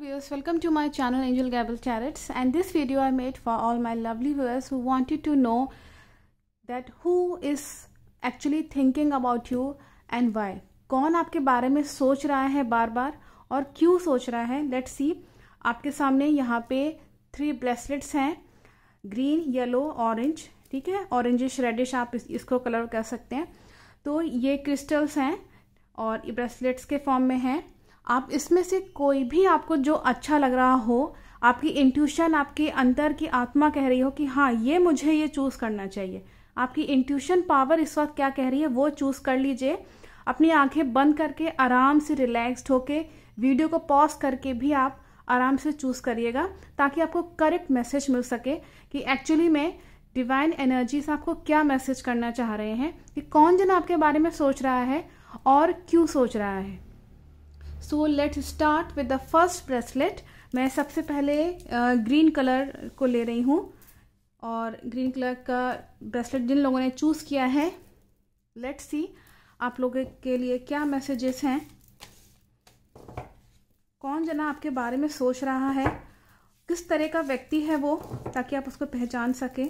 viewers welcome to my channel angel gable Chariots. and this video i made for all my lovely viewers who wanted to know that who is actually thinking about you and why कौन आपके बारे में सोच रहा है बार बार और क्यों सोच रहा है लेट्स सी आपके सामने यहाँ पे थ्री ब्रेसलेट्स हैं ग्रीन येलो ऑरेंज ठीक है ऑरेंजिश रेडिश आप इस, इसको कलर कर सकते हैं तो ये क्रिस्टल्स हैं और ब्रेसलेट्स के फॉर्म में हैं आप इसमें से कोई भी आपको जो अच्छा लग रहा हो आपकी इंट्यूशन आपके अंतर की आत्मा कह रही हो कि हाँ ये मुझे ये चूज करना चाहिए आपकी इंट्यूशन पावर इस वक्त क्या कह रही है वो चूज कर लीजिए अपनी आंखें बंद करके आराम से रिलैक्स्ड होके वीडियो को पॉज करके भी आप आराम से चूज करिएगा ताकि आपको करेक्ट मैसेज मिल सके कि एक्चुअली में डिवाइन एनर्जी से आपको क्या मैसेज करना चाह रहे हैं कि कौन जन आपके बारे में सोच रहा है और क्यों सोच रहा है so let's start with the first bracelet मैं सबसे पहले ग्रीन कलर को ले रही हूँ और ग्रीन कलर का ब्रेसलेट जिन लोगों ने चूज़ किया है लेट्स सी आप लोगों के लिए क्या मैसेजेस हैं कौन जना आपके बारे में सोच रहा है किस तरह का व्यक्ति है वो ताकि आप उसको पहचान सकें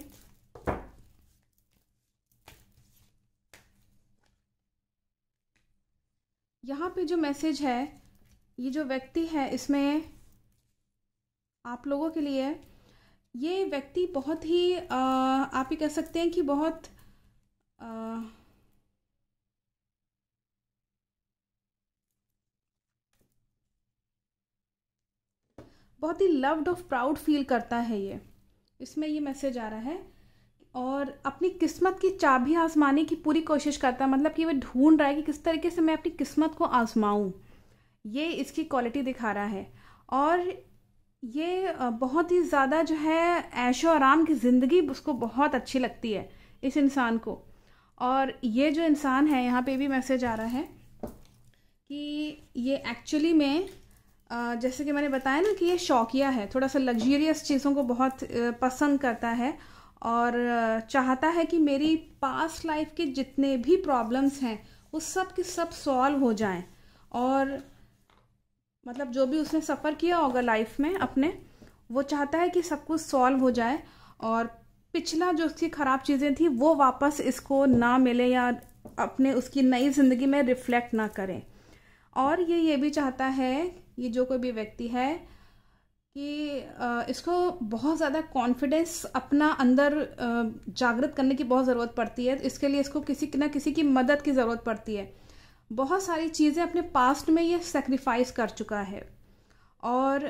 यहाँ पे जो मैसेज है ये जो व्यक्ति है इसमें आप लोगों के लिए ये व्यक्ति बहुत ही आ, आप ही कह सकते हैं कि बहुत आ, बहुत ही लव्ड और प्राउड फील करता है ये इसमें ये मैसेज आ रहा है और अपनी किस्मत की चाबी आजमाने की पूरी कोशिश करता है मतलब कि वह ढूंढ रहा है कि किस तरीके से मैं अपनी किस्मत को आजमाऊं ये इसकी क्वालिटी दिखा रहा है और ये बहुत ही ज़्यादा जो है ऐशो आराम की ज़िंदगी उसको बहुत अच्छी लगती है इस इंसान को और ये जो इंसान है यहाँ पे भी मैसेज आ रहा है कि ये एक्चुअली में जैसे कि मैंने बताया ना कि ये शौकिया है थोड़ा सा लग्जरियस चीज़ों को बहुत पसंद करता है और चाहता है कि मेरी पास्ट लाइफ के जितने भी प्रॉब्लम्स हैं वो सब के सब सॉल्व हो जाएं और मतलब जो भी उसने सफ़र किया होगा लाइफ में अपने वो चाहता है कि सब कुछ सॉल्व हो जाए और पिछला जो उसकी ख़राब चीज़ें थी वो वापस इसको ना मिले या अपने उसकी नई ज़िंदगी में रिफ़्लेक्ट ना करें और ये ये भी चाहता है ये जो कोई भी व्यक्ति है कि इसको बहुत ज़्यादा कॉन्फिडेंस अपना अंदर जागृत करने की बहुत ज़रूरत पड़ती है इसके लिए इसको किसी ना किसी की मदद की ज़रूरत पड़ती है बहुत सारी चीज़ें अपने पास्ट में ये सेक्रीफाइस कर चुका है और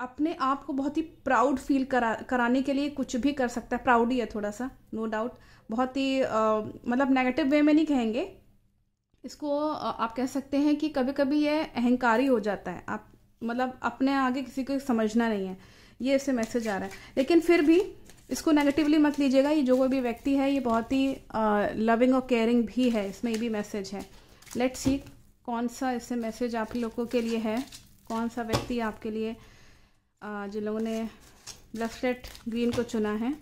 अपने आप को बहुत ही प्राउड फील करा कराने के लिए कुछ भी कर सकता है प्राउड ही है थोड़ा सा नो no डाउट बहुत ही आ, मतलब नेगेटिव वे में नहीं कहेंगे इसको आप कह सकते हैं कि कभी कभी ये अहंकारी हो जाता है आप मतलब अपने आगे किसी को समझना नहीं है ये इससे मैसेज आ रहा है लेकिन फिर भी इसको नेगेटिवली मत लीजिएगा ये जो कोई भी व्यक्ति है ये बहुत ही लविंग और केयरिंग भी है इसमें ये भी मैसेज है लेट सी कौन सा इससे मैसेज आप लोगों के लिए है कौन सा व्यक्ति आपके लिए जिन लोगों ने ब्लस्टेट ग्रीन को चुना है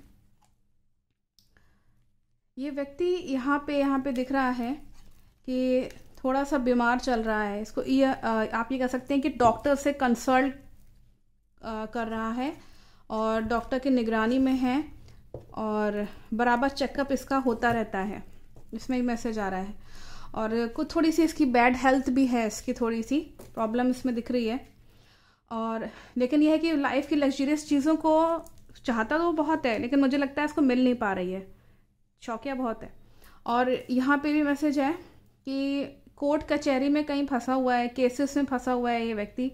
ये व्यक्ति यहाँ पे यहाँ पे दिख रहा है कि थोड़ा सा बीमार चल रहा है इसको ये आप ये कह सकते हैं कि डॉक्टर से कंसल्ट कर रहा है और डॉक्टर की निगरानी में है और बराबर चेकअप इसका होता रहता है इसमें एक मैसेज आ रहा है और कुछ थोड़ी सी इसकी बैड हेल्थ भी है इसकी थोड़ी सी प्रॉब्लम इसमें दिख रही है और लेकिन यह है कि लाइफ की लग्जरियस चीज़ों को चाहता तो बहुत है लेकिन मुझे लगता है इसको मिल नहीं पा रही है शौकिया बहुत है और यहाँ पे भी मैसेज है कि कोर्ट कचहरी में कहीं फंसा हुआ है केसेस में फंसा हुआ है ये व्यक्ति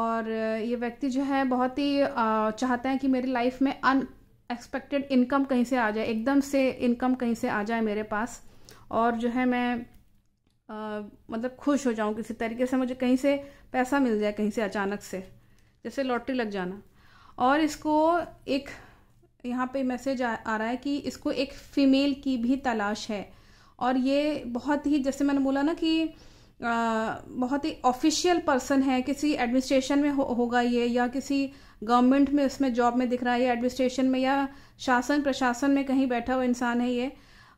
और ये व्यक्ति जो है बहुत ही चाहता है कि मेरी लाइफ में अनएक्सपेक्टेड इनकम कहीं से आ जाए एकदम से इनकम कहीं से आ जाए मेरे पास और जो है मैं आ, मतलब खुश हो जाऊँ किसी तरीके से मुझे कहीं से पैसा मिल जाए कहीं से अचानक से जैसे लॉटरी लग जाना और इसको एक यहाँ पे मैसेज आ, आ रहा है कि इसको एक फ़ीमेल की भी तलाश है और ये बहुत ही जैसे मैंने बोला ना कि आ, बहुत ही ऑफिशियल पर्सन है किसी एडमिनिस्ट्रेशन में हो, होगा ये या किसी गवर्नमेंट में उसमें जॉब में दिख रहा है या एडमिनिस्ट्रेशन में या शासन प्रशासन में कहीं बैठा हुआ इंसान है ये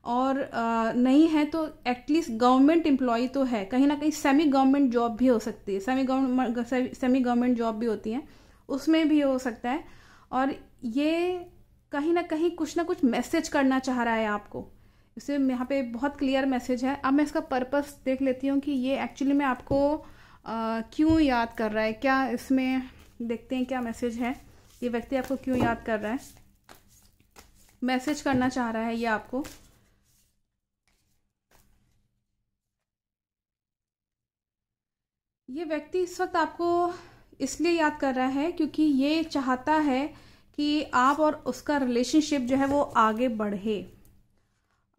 और आ, नहीं है तो एटलीस्ट गवर्नमेंट एम्प्लॉय तो है कहीं ना कहीं सेमी गवर्नमेंट जॉब भी हो सकती है semi government semi government job भी होती हैं उसमें भी हो सकता है और ये कहीं ना कहीं कुछ ना कुछ मैसेज करना चाह रहा है आपको इसे यहाँ पे बहुत क्लियर मैसेज है अब मैं इसका पर्पस देख लेती हूँ कि ये एक्चुअली में आपको क्यों याद कर रहा है क्या इसमें देखते हैं क्या मैसेज है ये व्यक्ति आपको क्यों याद कर रहा है मैसेज करना चाह रहा है ये आपको ये व्यक्ति इस वक्त आपको इसलिए याद कर रहा है क्योंकि ये चाहता है कि आप और उसका रिलेशनशिप जो है वो आगे बढ़े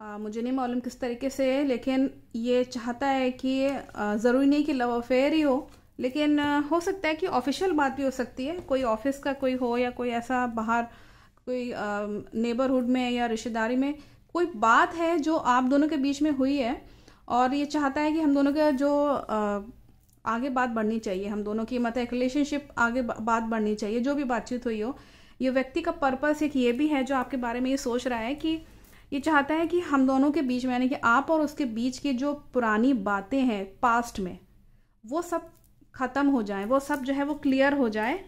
आ, मुझे नहीं मालूम किस तरीके से लेकिन ये चाहता है कि ज़रूरी नहीं कि लव अफेयर ही हो लेकिन हो सकता है कि ऑफिशियल बात भी हो सकती है कोई ऑफिस का कोई हो या कोई ऐसा बाहर कोई नेबरहुड में या रिश्तेदारी में कोई बात है जो आप दोनों के बीच में हुई है और ये चाहता है कि हम दोनों का जो आ, आगे बात बढ़नी चाहिए हम दोनों की मतलब रिलेशनशिप आगे बात बढ़नी चाहिए जो भी बातचीत हुई हो ये व्यक्ति का पर्पस एक ये भी है जो आपके बारे में ये सोच रहा है कि ये चाहता है कि हम दोनों के बीच में यानी कि आप और उसके बीच की जो पुरानी बातें हैं पास्ट में वो सब ख़त्म हो जाए वो सब जो है वो क्लियर हो जाए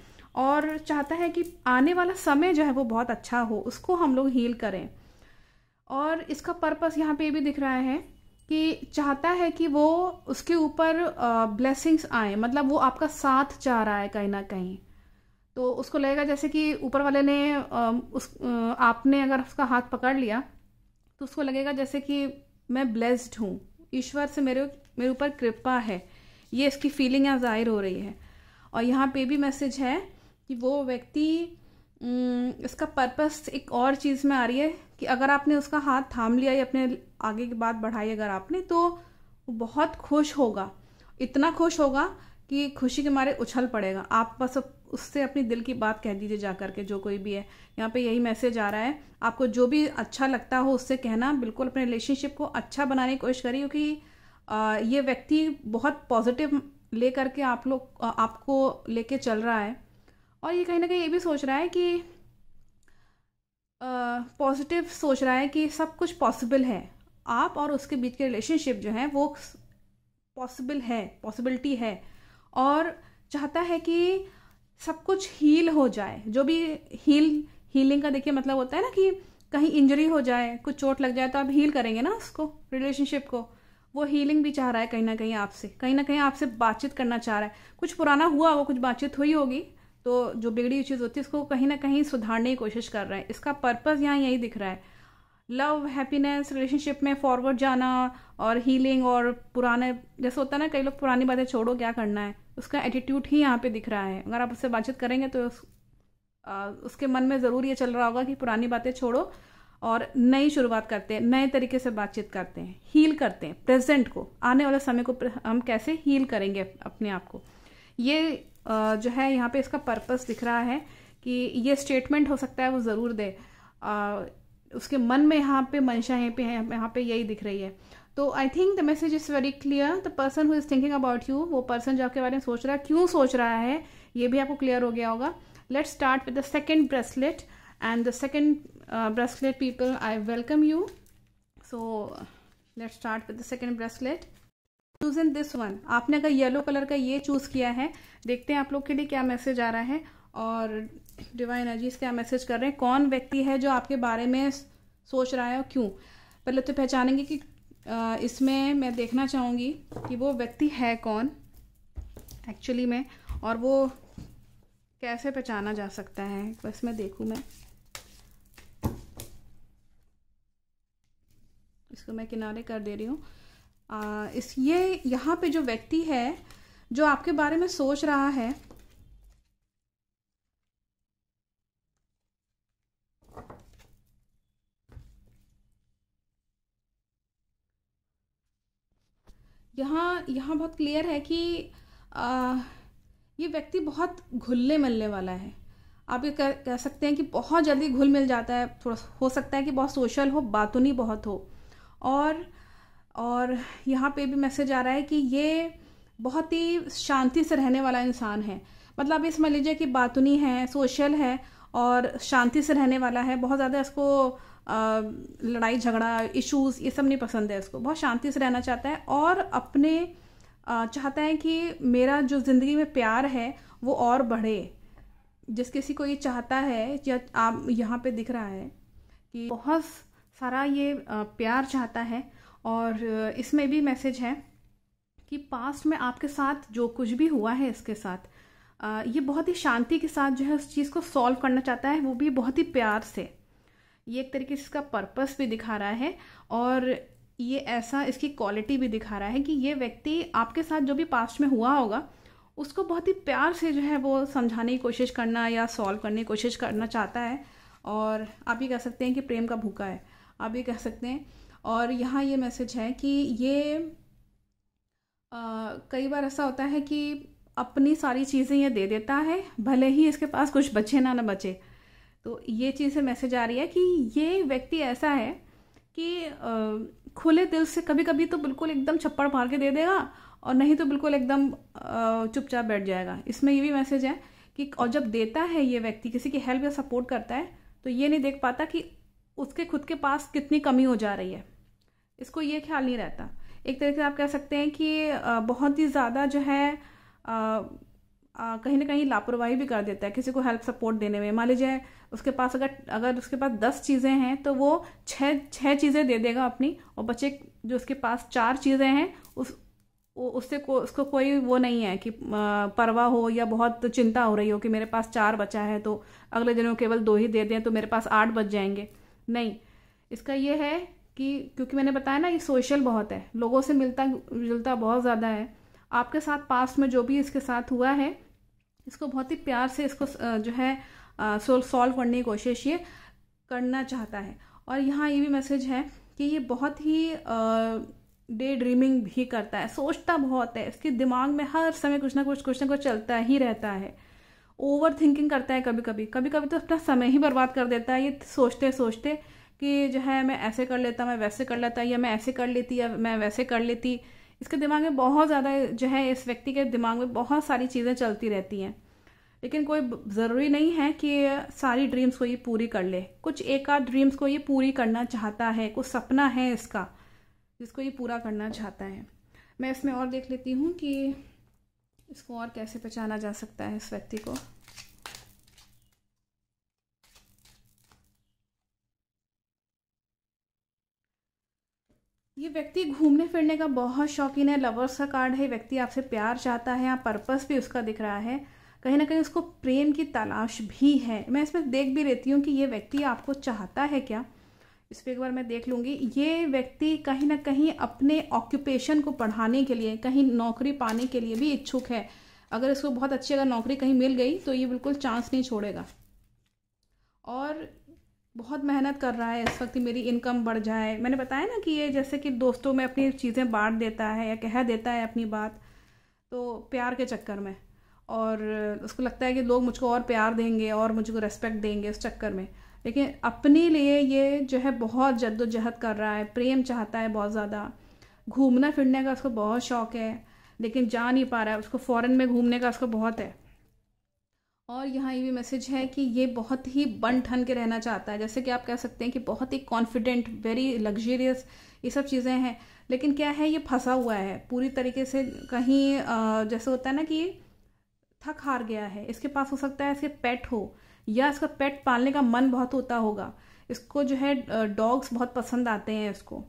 और चाहता है कि आने वाला समय जो है वो बहुत अच्छा हो उसको हम लोग हील करें और इसका पर्पस यहाँ पे भी दिख रहा है कि चाहता है कि वो उसके ऊपर ब्लेसिंग्स आए मतलब वो आपका साथ चाह रहा है कहीं ना कहीं तो उसको लगेगा जैसे कि ऊपर वाले ने उस आपने अगर उसका हाथ पकड़ लिया तो उसको लगेगा जैसे कि मैं ब्लेस्ड हूँ ईश्वर से मेरे मेरे ऊपर कृपा है ये इसकी फीलिंग यहाँ जाहिर हो रही है और यहाँ पे भी मैसेज है कि वो व्यक्ति हम्म, इसका पर्पस एक और चीज़ में आ रही है कि अगर आपने उसका हाथ थाम लिया या अपने आगे की बात बढ़ाई अगर आपने तो बहुत खुश होगा इतना खुश होगा कि खुशी के मारे उछल पड़ेगा आप बस उससे अपनी दिल की बात कह दीजिए जा करके जो कोई भी है यहाँ पे यही मैसेज आ रहा है आपको जो भी अच्छा लगता हो उससे कहना बिल्कुल अपने रिलेशनशिप को अच्छा बनाने की कोशिश करिए क्योंकि ये व्यक्ति बहुत पॉजिटिव ले करके आप लोग आपको लेके चल रहा है और ये कहीं ना कहीं ये भी सोच रहा है कि पॉजिटिव सोच रहा है कि सब कुछ पॉसिबल है आप और उसके बीच के रिलेशनशिप जो है वो पॉसिबल है पॉसिबिलिटी है और चाहता है कि सब कुछ हील हो जाए जो भी हील हीलिंग का देखिए मतलब होता है ना कि कहीं इंजरी हो जाए कुछ चोट लग जाए तो आप हील करेंगे ना उसको रिलेशनशिप को वो हीलिंग भी चाह रहा है कहीं ना कहीं आपसे कहीं ना कहीं आपसे बातचीत करना चाह रहा है कुछ पुराना हुआ वो कुछ बातचीत हुई होगी तो जो बिगड़ी हुई चीज़ होती है उसको कहीं ना कहीं सुधारने की कोशिश कर रहे हैं इसका पर्पज़ यहाँ यही दिख रहा है लव हैप्पीनेस रिलेशनशिप में फॉरवर्ड जाना और हीलिंग और पुराने जैसे होता है ना कई लोग पुरानी बातें छोड़ो क्या करना है उसका एटीट्यूड ही यहाँ पे दिख रहा है अगर आप उससे बातचीत करेंगे तो उस, आ, उसके मन में ज़रूर ये चल रहा होगा कि पुरानी बातें छोड़ो और नई शुरुआत करते हैं नए तरीके से बातचीत करते हैं हील करते हैं प्रेजेंट को आने वाले समय को हम कैसे हील करेंगे अपने आप को ये जो है यहाँ पे इसका पर्पस दिख रहा है कि ये स्टेटमेंट हो सकता है वो ज़रूर दे उसके मन में यहाँ पे मंशा यहाँ पे है यहाँ पे यही दिख रही है तो I think the message is very clear the person who is thinking about you वो पर्सन जो आपके बारे में सोच रहा है क्यों सोच रहा है ये भी आपको क्लियर हो गया होगा let start with the second bracelet and the second bracelet people I welcome you so let start with the second bracelet choose in this one आपने अगर येलो कलर का ये चूज किया है देखते हैं आप लोग के लिए क्या मैसेज आ रहा है और डिवाइन एनर्जीज क्या मैसेज कर रहे हैं कौन व्यक्ति है जो आपके बारे में सोच रहा है और क्यों पहले तो पहचानेंगे कि इसमें मैं देखना चाहूँगी कि वो व्यक्ति है कौन एक्चुअली में और वो कैसे पहचाना जा सकता है बस मैं देखूँ मैं इसको मैं किनारे कर दे रही हूँ इस ये यहाँ पे जो व्यक्ति है जो आपके बारे में सोच रहा है यहाँ यहाँ बहुत क्लियर है कि आ, ये व्यक्ति बहुत घुलने मिलने वाला है आप ये कह, कह सकते हैं कि बहुत जल्दी घुल मिल जाता है थोड़ा हो सकता है कि बहुत सोशल हो बातुनी बहुत हो और और यहाँ पे भी मैसेज आ रहा है कि ये बहुत ही शांति से रहने वाला इंसान है मतलब ये समझ लीजिए कि बातुनी है सोशल है और शांति से रहने वाला है बहुत ज़्यादा इसको आ, लड़ाई झगड़ा इश्यूज़ ये सब नहीं पसंद है इसको बहुत शांति से रहना चाहता है और अपने आ, चाहता है कि मेरा जो ज़िंदगी में प्यार है वो और बढ़े जिस किसी को ये चाहता है या आप यहाँ पे दिख रहा है कि बहुत सारा ये प्यार चाहता है और इसमें भी मैसेज है कि पास्ट में आपके साथ जो कुछ भी हुआ है इसके साथ ये बहुत ही शांति के साथ जो है उस चीज़ को सॉल्व करना चाहता है वो भी बहुत ही प्यार से ये एक तरीके से इसका पर्पस भी दिखा रहा है और ये ऐसा इसकी क्वालिटी भी दिखा रहा है कि ये व्यक्ति आपके साथ जो भी पास्ट में हुआ होगा उसको बहुत ही प्यार से जो है वो समझाने की कोशिश करना या सॉल्व करने की कोशिश करना चाहता है और आप ये कह सकते हैं कि प्रेम का भूखा है आप ये कह सकते हैं और यहाँ ये मैसेज है कि ये आ, कई बार ऐसा होता है कि अपनी सारी चीज़ें ये दे देता है भले ही इसके पास कुछ बचे ना ना बचे तो ये चीज़ से मैसेज आ रही है कि ये व्यक्ति ऐसा है कि आ, खुले दिल से कभी कभी तो बिल्कुल एकदम छप्पड़ मार के दे देगा और नहीं तो बिल्कुल एकदम चुपचाप बैठ जाएगा इसमें ये भी मैसेज है कि और जब देता है ये व्यक्ति किसी की हेल्प या सपोर्ट करता है तो ये नहीं देख पाता कि उसके खुद के पास कितनी कमी हो जा रही है इसको ये ख्याल नहीं रहता एक तरीके से आप कह सकते हैं कि बहुत ही ज़्यादा जो है कहीं ना कहीं लापरवाही भी कर देता है किसी को हेल्प सपोर्ट देने में मान लीजिए उसके पास अगर अगर उसके पास दस चीज़ें हैं तो वो छः छः चीज़ें दे देगा अपनी और बच्चे जो उसके पास चार चीज़ें हैं उस उससे को उसको कोई वो नहीं है कि परवाह हो या बहुत चिंता हो रही हो कि मेरे पास चार बचा है तो अगले दिनों केवल दो ही दे दें तो मेरे पास आठ बच जाएंगे नहीं इसका ये है कि क्योंकि मैंने बताया ना ये सोशल बहुत है लोगों से मिलता जुलता बहुत ज़्यादा है आपके साथ पास्ट में जो भी इसके साथ हुआ है इसको बहुत ही प्यार से इसको जो है सॉल्व करने की कोशिश ये करना चाहता है और यहाँ ये भी मैसेज है कि ये बहुत ही डे ड्रीमिंग भी करता है सोचता बहुत है इसके दिमाग में हर समय कुछ ना कुछ कुछ ना कुछ चलता ही रहता है ओवर थिंकिंग करता है कभी कभी कभी कभी तो अपना समय ही बर्बाद कर देता है ये सोचते सोचते कि जो है मैं ऐसे कर लेता मैं वैसे कर लेता या मैं ऐसे कर लेती या मैं वैसे कर लेती इसके दिमाग में बहुत ज़्यादा जो है इस व्यक्ति के दिमाग में बहुत सारी चीज़ें चलती रहती हैं लेकिन कोई ज़रूरी नहीं है कि सारी ड्रीम्स को ये पूरी कर ले कुछ एक आध ड्रीम्स को ये पूरी करना चाहता है कुछ सपना है इसका जिसको ये पूरा करना चाहता है मैं इसमें और देख लेती हूँ कि इसको और कैसे पहचाना जा सकता है इस व्यक्ति को ये व्यक्ति घूमने फिरने का बहुत शौकीन है लवर्स का कार्ड है व्यक्ति आपसे प्यार चाहता है यहाँ पर्पस भी उसका दिख रहा है कहीं ना कहीं उसको प्रेम की तलाश भी है मैं इसमें देख भी रहती हूँ कि ये व्यक्ति आपको चाहता है क्या इस पर एक बार मैं देख लूँगी ये व्यक्ति कहीं ना कहीं अपने ऑक्यूपेशन को पढ़ाने के लिए कहीं नौकरी पाने के लिए भी इच्छुक है अगर इसको बहुत अच्छी अगर नौकरी कहीं मिल गई तो ये बिल्कुल चांस नहीं छोड़ेगा और बहुत मेहनत कर रहा है इस वक्त मेरी इनकम बढ़ जाए मैंने बताया ना कि ये जैसे कि दोस्तों में अपनी चीज़ें बांट देता है या कह देता है अपनी बात तो प्यार के चक्कर में और उसको लगता है कि लोग मुझको और प्यार देंगे और मुझको रेस्पेक्ट देंगे उस चक्कर में लेकिन अपने लिए ये जो है बहुत जद्दोजहद कर रहा है प्रेम चाहता है बहुत ज़्यादा घूमना फिरने का उसको बहुत शौक़ है लेकिन जा नहीं पा रहा है उसको फ़ॉरन में घूमने का उसको बहुत है और यहाँ ये भी मैसेज है कि ये बहुत ही बन ठन के रहना चाहता है जैसे कि आप कह सकते हैं कि बहुत ही कॉन्फिडेंट वेरी लग्जरियस ये सब चीज़ें हैं लेकिन क्या है ये फंसा हुआ है पूरी तरीके से कहीं जैसे होता है ना कि थक हार गया है इसके पास हो सकता है इसके पेट हो या इसका पेट पालने का मन बहुत होता होगा इसको जो है डॉग्स बहुत पसंद आते हैं इसको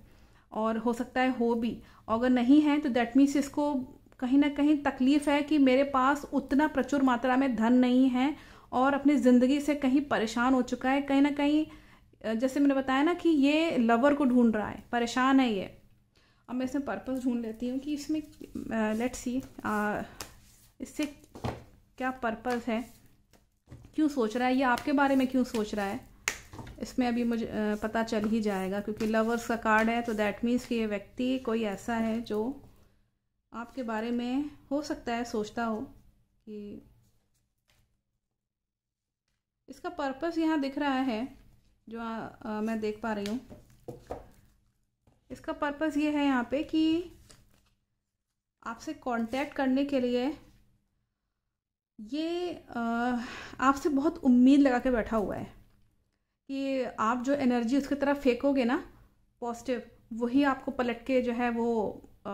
और हो सकता है हो भी अगर नहीं है तो दैट मीन्स इसको कहीं ना कहीं तकलीफ़ है कि मेरे पास उतना प्रचुर मात्रा में धन नहीं है और अपनी ज़िंदगी से कहीं परेशान हो चुका है कहीं ना कहीं जैसे मैंने बताया ना कि ये लवर को ढूंढ रहा है परेशान है ये अब मैं इसमें पर्पस ढूंढ लेती हूँ कि इसमें लेट्स सी इससे क्या पर्पस है क्यों सोच रहा है या आपके बारे में क्यों सोच रहा है इसमें अभी मुझे पता चल ही जाएगा क्योंकि लवर्स का कार्ड है तो दैट मीन्स कि ये व्यक्ति कोई ऐसा है जो आपके बारे में हो सकता है सोचता हो कि इसका पर्पस यहाँ दिख रहा है जो आ, आ, मैं देख पा रही हूँ इसका पर्पस ये है यहाँ पे कि आपसे कांटेक्ट करने के लिए ये आपसे बहुत उम्मीद लगा के बैठा हुआ है कि आप जो एनर्जी उसकी तरफ फेंकोगे ना पॉजिटिव वही आपको पलट के जो है वो आ,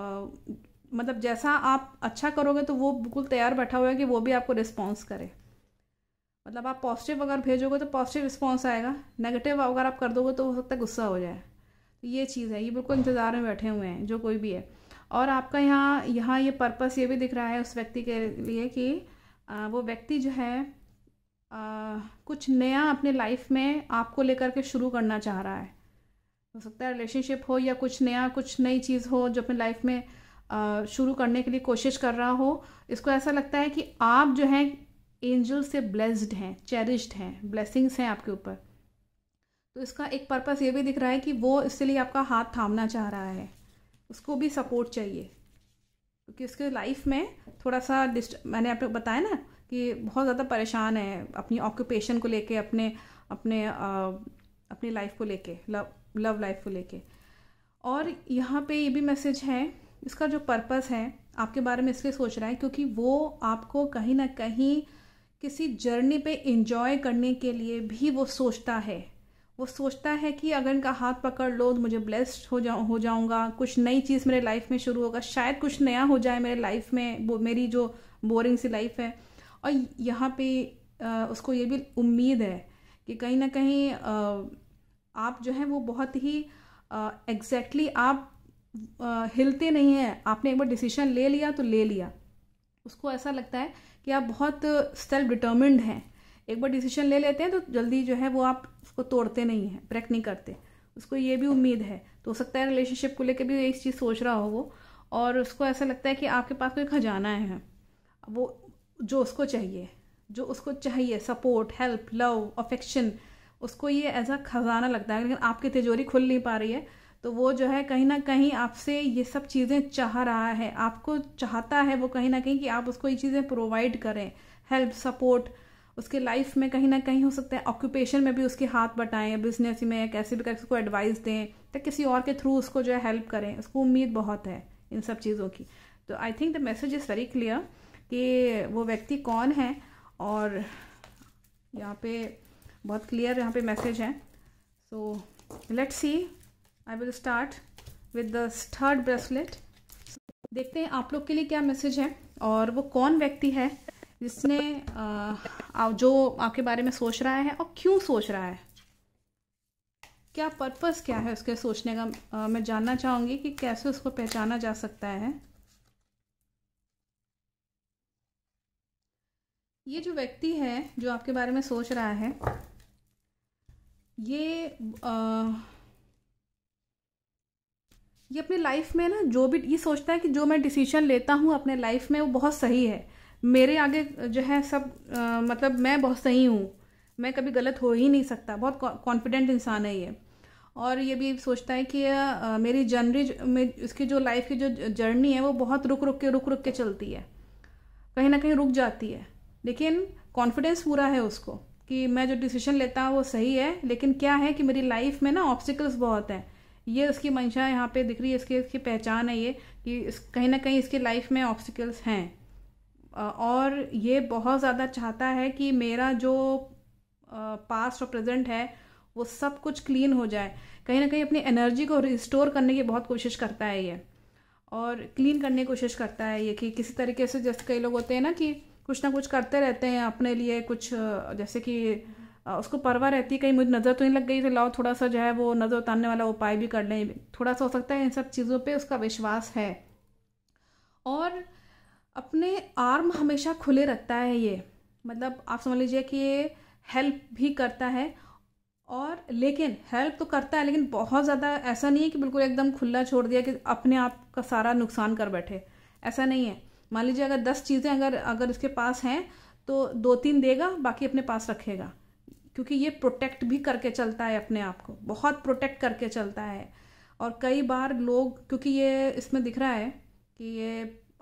मतलब जैसा आप अच्छा करोगे तो वो बिल्कुल तैयार बैठा हुआ है कि वो भी आपको रिस्पॉन्स करे मतलब आप पॉजिटिव अगर भेजोगे तो पॉजिटिव रिस्पॉन्स आएगा नेगेटिव अगर आप कर दोगे तो हो सकता है गुस्सा हो जाए तो ये चीज़ है ये बिल्कुल इंतज़ार में बैठे हुए हैं जो कोई भी है और आपका यहाँ यहाँ ये यह पर्पस ये भी दिख रहा है उस व्यक्ति के लिए कि वो व्यक्ति जो है आ, कुछ नया अपने लाइफ में आपको लेकर के शुरू करना चाह रहा है हो सकता है रिलेशनशिप हो या कुछ नया कुछ नई चीज़ हो जो अपने लाइफ में शुरू करने के लिए कोशिश कर रहा हो इसको ऐसा लगता है कि आप जो हैं एंजल से ब्लेस्ड हैं चेरिश्ड हैं ब्लेसिंग्स हैं आपके ऊपर तो इसका एक पर्पस ये भी दिख रहा है कि वो इसके लिए आपका हाथ थामना चाह रहा है उसको भी सपोर्ट चाहिए क्योंकि उसके लाइफ में थोड़ा सा मैंने आपको बताया ना कि बहुत ज़्यादा परेशान है अपनी ऑक्यूपेशन को लेके अपने अपने आ, अपनी लाइफ को लेके लव लव लाइफ को लेके और यहाँ पे ये भी मैसेज है इसका जो पर्पस है आपके बारे में इसलिए सोच रहा है क्योंकि वो आपको कहीं ना कहीं किसी जर्नी पे इंजॉय करने के लिए भी वो सोचता है वो सोचता है कि अगर इनका हाथ पकड़ लो तो मुझे ब्लेस्ड हो जाऊँ हो जाऊँगा कुछ नई चीज़ मेरे लाइफ में शुरू होगा शायद कुछ नया हो जाए मेरे लाइफ में मेरी जो बोरिंग सी लाइफ है और यहाँ पे आ, उसको ये भी उम्मीद है कि कहीं ना कहीं आप जो है वो बहुत ही एग्जैक्टली exactly आप आ, हिलते नहीं हैं आपने एक बार डिसीजन ले लिया तो ले लिया उसको ऐसा लगता है कि आप बहुत सेल्फ डिटर्मिंड हैं एक बार डिसीजन ले लेते हैं तो जल्दी जो है वो आप उसको तोड़ते नहीं हैं ब्रेक नहीं करते उसको ये भी उम्मीद है तो हो सकता है रिलेशनशिप को लेकर भी एक चीज़ सोच रहा हो वो और उसको ऐसा लगता है कि आपके पास कोई खजाना है वो जो उसको चाहिए जो उसको चाहिए सपोर्ट हेल्प लव अफेक्शन उसको ये एज खजाना लगता है लेकिन आपकी तिजोरी खुल नहीं पा रही है तो वो जो है कहीं ना कहीं आपसे ये सब चीज़ें चाह रहा है आपको चाहता है वो कहीं ना कहीं कि आप उसको ये चीज़ें प्रोवाइड करें हेल्प सपोर्ट उसके लाइफ में कहीं ना कहीं हो सकता है ऑक्यूपेशन में भी उसके हाथ बटाएं बिजनेस में कैसे भी करके उसको एडवाइस दें या किसी और के थ्रू उसको जो है हेल्प करें उसको उम्मीद बहुत है इन सब चीज़ों की तो I think the message is very clear कि वो व्यक्ति कौन है और यहाँ पे बहुत क्लियर यहाँ पे मैसेज है so let see I will start with the third bracelet देखते हैं आप लोग के लिए क्या मैसेज है और वो कौन व्यक्ति है जिसने आ, जो आपके बारे में सोच रहा है और क्यों सोच रहा है क्या पर्पस क्या है उसके सोचने का आ, मैं जानना चाहूंगी कि कैसे उसको पहचाना जा सकता है ये जो व्यक्ति है जो आपके बारे में सोच रहा है ये आ, ये अपनी लाइफ में ना जो भी ये सोचता है कि जो मैं डिसीजन लेता हूँ अपने लाइफ में वो बहुत सही है मेरे आगे जो है सब आ, मतलब मैं बहुत सही हूँ मैं कभी गलत हो ही नहीं सकता बहुत कॉन्फिडेंट इंसान है ये और ये भी सोचता है कि आ, मेरी जर्नी उसकी जो लाइफ की जो जर्नी है वो बहुत रुक रुक के रुक रुक के चलती है कहीं ना कहीं रुक जाती है लेकिन कॉन्फिडेंस पूरा है उसको कि मैं जो डिसीजन लेता हूँ वो सही है लेकिन क्या है कि मेरी लाइफ में ना ऑब्स्टिकल्स बहुत हैं ये उसकी मंशा यहाँ पे दिख रही है इसकी इसकी पहचान है ये कि इस कहीं ना कहीं इसकी लाइफ में ऑब्स्टिकल्स हैं और ये बहुत ज़्यादा चाहता है कि मेरा जो पास्ट और प्रेजेंट है वो सब कुछ क्लीन हो जाए कहीं ना कहीं अपनी एनर्जी को रिस्टोर करने की बहुत कोशिश करता है ये और क्लीन करने की कोशिश करता है ये कि किसी तरीके से जैसे कई लोग होते हैं ना कि कुछ ना कुछ करते रहते हैं अपने लिए कुछ जैसे कि उसको परवाह रहती है कहीं मुझे नज़र तो नहीं लग गई तो लाओ थोड़ा सा जो है वो नज़र उतारने वाला उपाय भी कर लें थोड़ा सा हो सकता है इन सब चीज़ों पर उसका विश्वास है और अपने आर्म हमेशा खुले रखता है ये मतलब आप समझ लीजिए कि ये हेल्प भी करता है और लेकिन हेल्प तो करता है लेकिन बहुत ज़्यादा ऐसा नहीं है कि बिल्कुल एकदम खुला छोड़ दिया कि अपने आप का सारा नुकसान कर बैठे ऐसा नहीं है मान लीजिए अगर दस चीज़ें अगर अगर इसके पास हैं तो दो तीन देगा बाकी अपने पास रखेगा क्योंकि ये प्रोटेक्ट भी करके चलता है अपने आप को बहुत प्रोटेक्ट करके चलता है और कई बार लोग क्योंकि ये इसमें दिख रहा है कि ये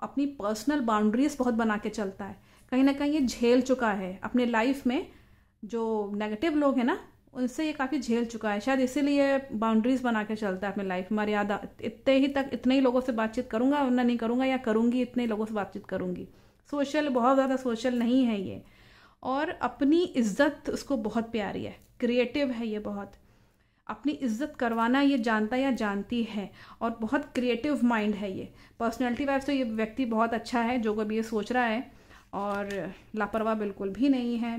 अपनी पर्सनल बाउंड्रीज बहुत बना के चलता है कहीं ना कहीं ये झेल चुका है अपने लाइफ में जो नेगेटिव लोग हैं ना उनसे ये काफ़ी झेल चुका है शायद इसीलिए बाउंड्रीज बना के चलता है अपने लाइफ मर्यादा इतने ही तक इतने ही लोगों से बातचीत करूँगा वरना नहीं करूँगा या करूँगी इतने लोगों से बातचीत करूँगी सोशल बहुत ज़्यादा सोशल नहीं है ये और अपनी इज्जत उसको बहुत प्यारी है क्रिएटिव है ये बहुत अपनी इज्जत करवाना ये जानता या जानती है और बहुत क्रिएटिव माइंड है ये पर्सनैलिटी वाइज तो ये व्यक्ति बहुत अच्छा है जो कभी ये सोच रहा है और लापरवाह बिल्कुल भी नहीं है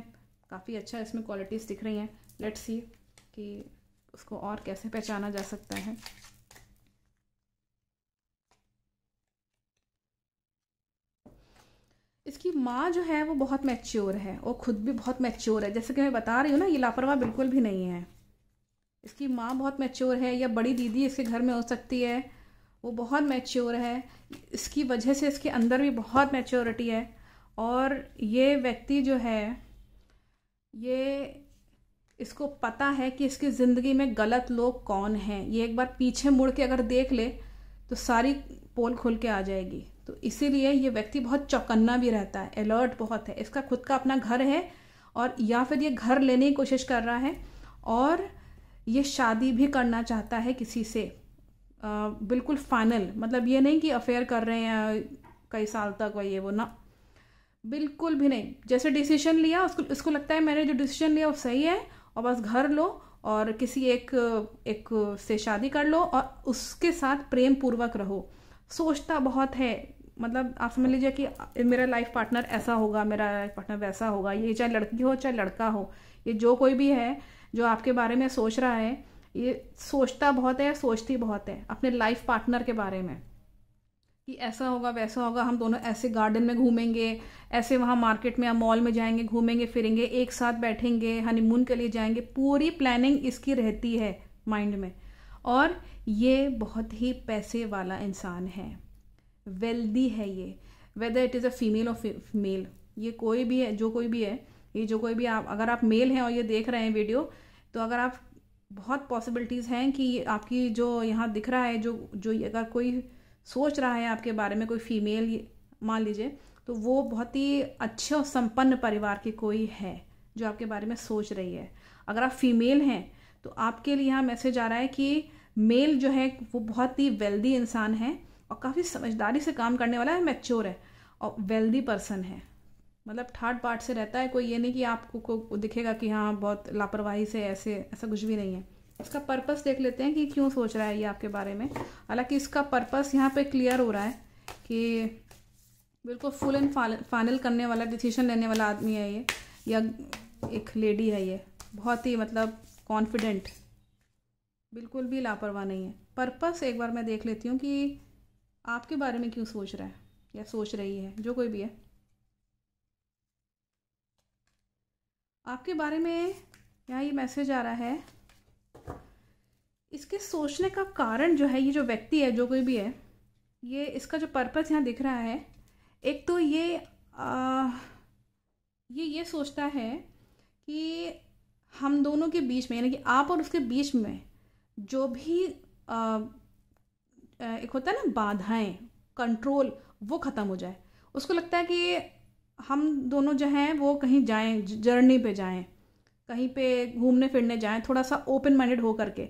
काफ़ी अच्छा इसमें क्वालिटीज़ दिख रही हैं लेट्स सी कि उसको और कैसे पहचाना जा सकता है इसकी माँ जो है वो बहुत मैच्योर है वो ख़ुद भी बहुत मैच्योर है जैसे कि मैं बता रही हूँ ना ये लापरवाह बिल्कुल भी नहीं है इसकी माँ बहुत मैच्योर है या बड़ी दीदी इसके घर में हो सकती है वो बहुत मैच्योर है इसकी वजह से इसके अंदर भी बहुत मैच्योरिटी है और ये व्यक्ति जो है ये इसको पता है कि इसकी ज़िंदगी में गलत लोग कौन हैं ये एक बार पीछे मुड़ के अगर देख ले तो सारी पोल खुल के आ जाएगी तो इसीलिए ये व्यक्ति बहुत चौकन्ना भी रहता है अलर्ट बहुत है इसका खुद का अपना घर है और या फिर ये घर लेने की कोशिश कर रहा है और ये शादी भी करना चाहता है किसी से आ, बिल्कुल फाइनल मतलब ये नहीं कि अफेयर कर रहे हैं कई साल तक वही ये वो ना बिल्कुल भी नहीं जैसे डिसीजन लिया उसको उसको लगता है मैंने जो डिसीजन लिया वो सही है और बस घर लो और किसी एक एक से शादी कर लो और उसके साथ प्रेम पूर्वक रहो सोचता बहुत है मतलब आप समझ लीजिए कि मेरा लाइफ पार्टनर ऐसा होगा मेरा लाइफ पार्टनर वैसा होगा ये चाहे लड़की हो चाहे लड़का हो ये जो कोई भी है जो आपके बारे में सोच रहा है ये सोचता बहुत है सोचती बहुत है अपने लाइफ पार्टनर के बारे में कि ऐसा होगा वैसा होगा हम दोनों ऐसे गार्डन में घूमेंगे ऐसे वहाँ मार्केट में या मॉल में जाएंगे घूमेंगे फिरेंगे एक साथ बैठेंगे हनीमून के लिए जाएंगे पूरी प्लानिंग इसकी रहती है माइंड में और ये बहुत ही पैसे वाला इंसान है वेल्दी है ये whether it is a female और मेल ये कोई भी है जो कोई भी है ये जो कोई भी आप अगर आप मेल हैं और ये देख रहे हैं वीडियो तो अगर आप बहुत पॉसिबिलिटीज़ हैं कि आपकी जो यहाँ दिख रहा है जो जो अगर कोई सोच रहा है आपके बारे में कोई फीमेल मान लीजिए तो वो बहुत ही अच्छे और संपन्न परिवार की कोई है जो आपके बारे में सोच रही है अगर आप फीमेल हैं तो आपके लिए यहाँ मैसेज आ रहा है कि मेल जो है वो बहुत ही वेल्दी इंसान है और काफ़ी समझदारी से काम करने वाला है मैच्योर है और वेल्दी पर्सन है मतलब ठाट बाट से रहता है कोई ये नहीं कि आपको को दिखेगा कि हाँ बहुत लापरवाही से ऐसे ऐसा कुछ भी नहीं है इसका पर्पस देख लेते हैं कि क्यों सोच रहा है ये आपके बारे में हालांकि इसका पर्पस यहाँ पे क्लियर हो रहा है कि बिल्कुल फुल एंड फाइनल करने वाला डिसीजन लेने वाला आदमी है ये या एक लेडी है ये बहुत ही मतलब कॉन्फिडेंट बिल्कुल भी लापरवाह नहीं है पर्पस एक बार मैं देख लेती हूँ कि आपके बारे में क्यों सोच रहा है या सोच रही है जो कोई भी है आपके बारे में यहाँ ये मैसेज आ रहा है इसके सोचने का कारण जो है ये जो व्यक्ति है जो कोई भी है ये इसका जो पर्पस यहाँ दिख रहा है एक तो ये आ, ये ये सोचता है कि हम दोनों के बीच में यानी कि आप और उसके बीच में जो भी आ, एक होता है ना बाधाएं कंट्रोल वो ख़त्म हो जाए उसको लगता है कि हम दोनों जो हैं वो कहीं जाएं जर्नी पे जाएं कहीं पे घूमने फिरने जाएं थोड़ा सा ओपन माइंडेड हो करके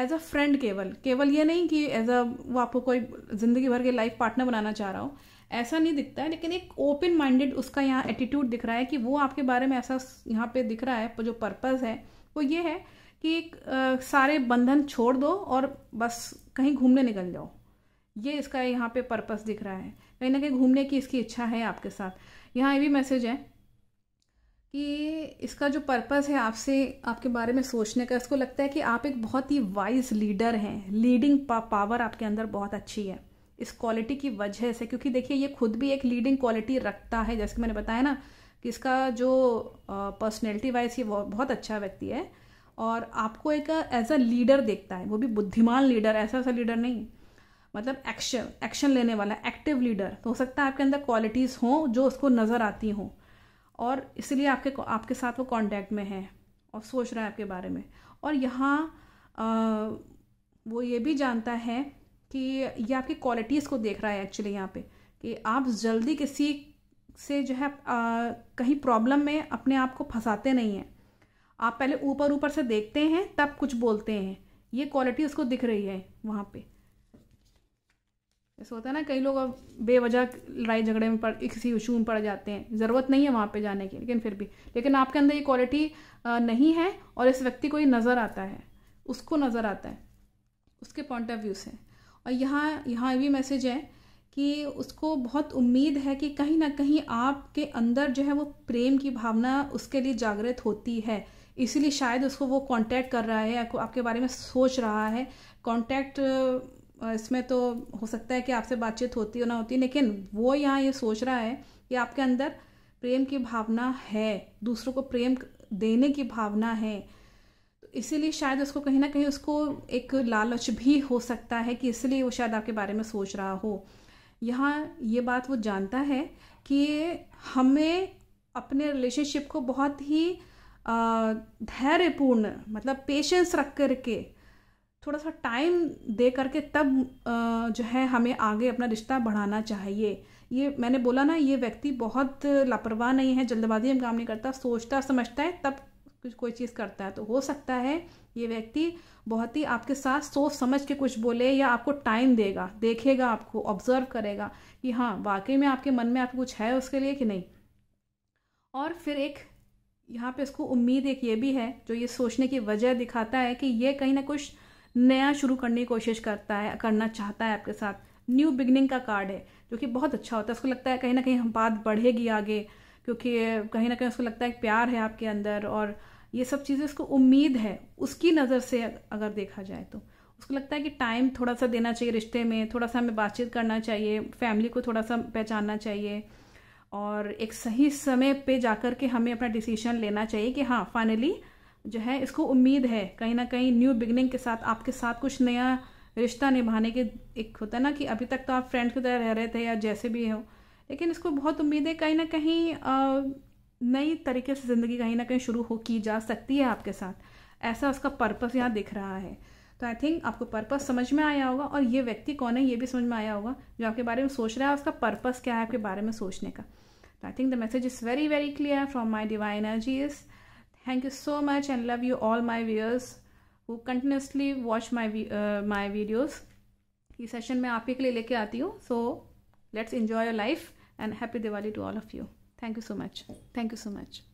एज अ फ्रेंड केवल केवल ये नहीं कि एज अ वो आपको कोई ज़िंदगी भर के लाइफ पार्टनर बनाना चाह रहा हो ऐसा नहीं दिखता है लेकिन एक ओपन माइंडेड उसका यहाँ एटीट्यूड दिख रहा है कि वो आपके बारे में ऐसा यहाँ पे दिख रहा है जो पर्पज़ है वो ये है कि एक आ, सारे बंधन छोड़ दो और बस कहीं घूमने निकल जाओ ये इसका यहाँ पे पर्पज़ दिख रहा है कहीं ना कहीं घूमने की इसकी इच्छा है आपके साथ यहाँ ये भी मैसेज है कि इसका जो पर्पस है आपसे आपके बारे में सोचने का इसको लगता है कि आप एक बहुत ही वाइज लीडर हैं लीडिंग पावर आपके अंदर बहुत अच्छी है इस क्वालिटी की वजह से क्योंकि देखिए ये खुद भी एक लीडिंग क्वालिटी रखता है जैसे कि मैंने बताया ना कि इसका जो पर्सनैलिटी वाइज ये बहुत अच्छा व्यक्ति है और आपको एक एज अ लीडर देखता है वो भी बुद्धिमान लीडर ऐसा ऐसा लीडर नहीं मतलब एक्शन एक्शन लेने वाला एक्टिव लीडर तो हो सकता है आपके अंदर क्वालिटीज़ हों जो उसको नज़र आती हों और इसलिए आपके आपके साथ वो कांटेक्ट में है और सोच रहा है आपके बारे में और यहाँ वो ये भी जानता है कि ये आपकी क्वालिटीज़ को देख रहा है एक्चुअली यहाँ पे कि आप जल्दी किसी से जो है आ, कहीं प्रॉब्लम में अपने आप को फंसाते नहीं हैं आप पहले ऊपर ऊपर से देखते हैं तब कुछ बोलते हैं ये क्वालिटी उसको दिख रही है वहाँ पे ऐसा होता है ना कई लोग अब बेवजह लड़ाई झगड़े में पड़ किसी इशू में पड़ जाते हैं ज़रूरत नहीं है वहाँ पे जाने की लेकिन फिर भी लेकिन आपके अंदर ये क्वालिटी नहीं है और इस व्यक्ति को ये नज़र आता है उसको नज़र आता है उसके पॉइंट ऑफ व्यू से और यहाँ यहाँ भी मैसेज है कि उसको बहुत उम्मीद है कि कहीं ना कहीं आपके अंदर जो है वो प्रेम की भावना उसके लिए जागृत होती है इसीलिए शायद उसको वो कांटेक्ट कर रहा है आपके बारे में सोच रहा है कांटेक्ट इसमें तो हो सकता है कि आपसे बातचीत होती हो ना होती लेकिन वो यहाँ ये सोच रहा है कि आपके अंदर प्रेम की भावना है दूसरों को प्रेम देने की भावना है तो इसीलिए शायद उसको कहीं ना कहीं उसको एक लालच भी हो सकता है कि इसलिए वो शायद आपके बारे में सोच रहा हो यहाँ ये बात वो जानता है कि हमें अपने रिलेशनशिप को बहुत ही धैर्यपूर्ण मतलब पेशेंस रख कर के थोड़ा सा टाइम दे करके तब जो है हमें आगे अपना रिश्ता बढ़ाना चाहिए ये मैंने बोला ना ये व्यक्ति बहुत लापरवाह नहीं है जल्दबाजी में काम नहीं करता सोचता समझता है तब कुछ कोई चीज़ करता है तो हो सकता है ये व्यक्ति बहुत ही आपके साथ सोच समझ के कुछ बोले या आपको टाइम देगा देखेगा आपको ऑब्जर्व करेगा कि हाँ वाकई में आपके मन में आपको कुछ है उसके लिए कि नहीं और फिर एक यहाँ पे इसको उम्मीद एक ये भी है जो ये सोचने की वजह दिखाता है कि ये कहीं ना कुछ नया शुरू करने की कोशिश करता है करना चाहता है आपके साथ न्यू बिगनिंग का कार्ड है जो कि बहुत अच्छा होता है उसको लगता है कहीं ना कहीं हम बात बढ़ेगी आगे क्योंकि कहीं ना कहीं उसको लगता है प्यार है आपके अंदर और ये सब चीज़ें उसको उम्मीद है उसकी नज़र से अगर देखा जाए तो उसको लगता है कि टाइम थोड़ा सा देना चाहिए रिश्ते में थोड़ा सा हमें बातचीत करना चाहिए फैमिली को थोड़ा सा पहचानना चाहिए और एक सही समय पे जाकर के हमें अपना डिसीजन लेना चाहिए कि हाँ फाइनली जो है इसको उम्मीद है कहीं ना कहीं न्यू बिगनिंग के साथ आपके साथ कुछ नया रिश्ता निभाने के एक होता है ना कि अभी तक तो आप फ्रेंड की तरह रह रहे थे या जैसे भी हो लेकिन इसको बहुत उम्मीद है कहीं ना कहीं नई तरीके से ज़िंदगी कहीं ना कहीं शुरू हो की जा सकती है आपके साथ ऐसा उसका पर्पस यहाँ दिख रहा है तो आई थिंक आपको पर्पस समझ में आया होगा और ये व्यक्ति कौन है ये भी समझ में आया होगा जो आपके बारे में सोच रहा है उसका पर्पस क्या है आपके बारे में सोचने का तो I think the message is very very clear from my divine energy is thank you so much and love you all my viewers who continuously watch my uh, my videos ye session main aapke liye leke you. so let's enjoy your life and happy diwali to all of you thank you so much thank you so much